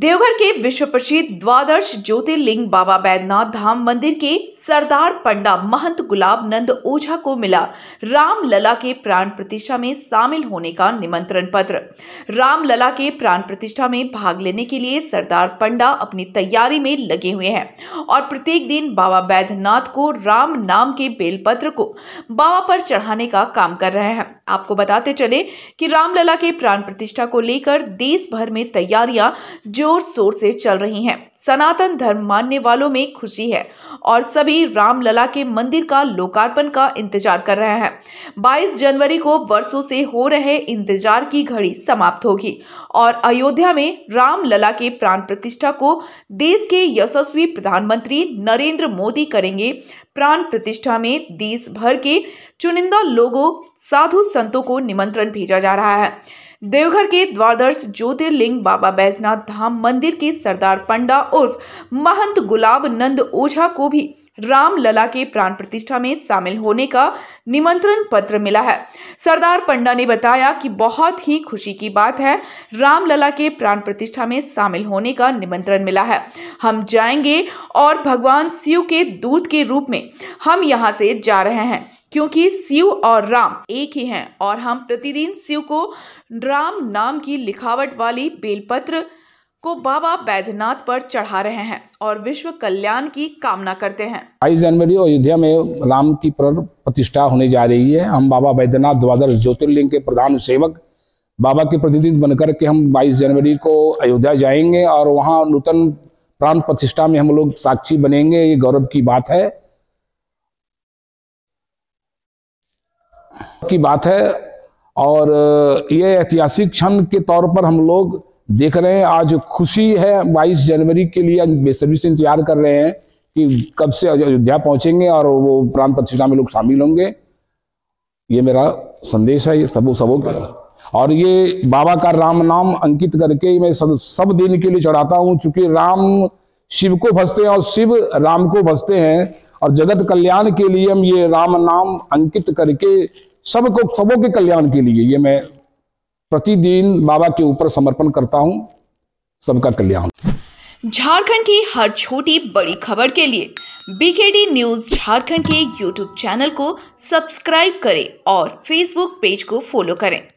देवघर के विश्व प्रसिद्ध द्वादश ज्योतिर्लिंग बाबा बैद्यनाथ धाम मंदिर के सरदार पंडा महंत गुलाब नंद ओझा को मिला राम लला के प्राण प्रतिष्ठा में शामिल होने का निमंत्रण पत्र राम लला के प्राण प्रतिष्ठा में भाग लेने के लिए सरदार पंडा अपनी तैयारी में लगे हुए हैं और प्रत्येक दिन बाबा बैद्यनाथ को राम नाम के बेलपत्र को बाबा पर चढ़ाने का काम कर रहे हैं आपको बताते चले कि रामलला के प्राण प्रतिष्ठा को लेकर देश भर में तैयारियां जो जोर शोर से चल रही हैं सनातन धर्म मानने वालों में खुशी है और सभी रामलला के मंदिर का लोकार्पण का इंतजार कर रहे हैं 22 जनवरी को वर्षों से हो रहे इंतजार की घड़ी समाप्त होगी और अयोध्या में रामलला के प्राण प्रतिष्ठा को देश के यशस्वी प्रधानमंत्री नरेंद्र मोदी करेंगे प्राण प्रतिष्ठा में देश भर के चुनिंदा लोगों साधु संतों को निमंत्रण भेजा जा रहा है देवघर के द्वादश ज्योतिर्लिंग बाबा बैजनाथ धाम मंदिर के सरदार पंडा उर्फ महंत गुलाब नंद ओझा को भी राम लला के प्राण प्रतिष्ठा में शामिल होने का निमंत्रण पत्र मिला है सरदार पंडा ने बताया कि बहुत ही खुशी की बात है रामलला के प्राण प्रतिष्ठा में शामिल होने का निमंत्रण मिला है हम जाएंगे और भगवान शिव के दूत के रूप में हम यहाँ से जा रहे हैं क्योंकि शिव और राम एक ही हैं और हम प्रतिदिन शिव को राम नाम की लिखावट वाली बेलपत्र को बाबा बैद्यनाथ पर चढ़ा रहे हैं और विश्व कल्याण की कामना करते हैं बाईस जनवरी अयोध्या में राम की प्रतिष्ठा होने जा रही है हम बाबा बैद्यनाथ द्वादश ज्योतिर्लिंग के प्रधान सेवक बाबा के प्रतिनिधि बनकर के हम 22 जनवरी को अयोध्या जाएंगे और वहाँ नूतन प्राण प्रतिष्ठा में हम लोग साक्षी बनेंगे ये गौरव की बात है की बात है और ये ऐतिहासिक क्षण के तौर पर हम लोग देख रहे हैं आज खुशी है 22 जनवरी के लिए बेसब्री से इंतजार कर रहे हैं कि कब से अयोध्या पहुंचेंगे और वो प्राण प्रतिष्ठा में लोग शामिल होंगे ये मेरा संदेश है ये सब सबों के और ये बाबा का राम नाम अंकित करके मैं सब सब दिन के लिए चढ़ाता हूँ चूंकि राम शिव को भसते हैं और शिव राम को भसते हैं और जगत कल्याण के लिए हम ये राम नाम अंकित करके सबको सबों के कल्याण के लिए ये मैं प्रतिदिन बाबा के ऊपर समर्पण करता हूँ सबका कल्याण झारखंड की हर छोटी बड़ी खबर के लिए बीकेडी न्यूज झारखंड के यूट्यूब चैनल को सब्सक्राइब करें और फेसबुक पेज को फॉलो करें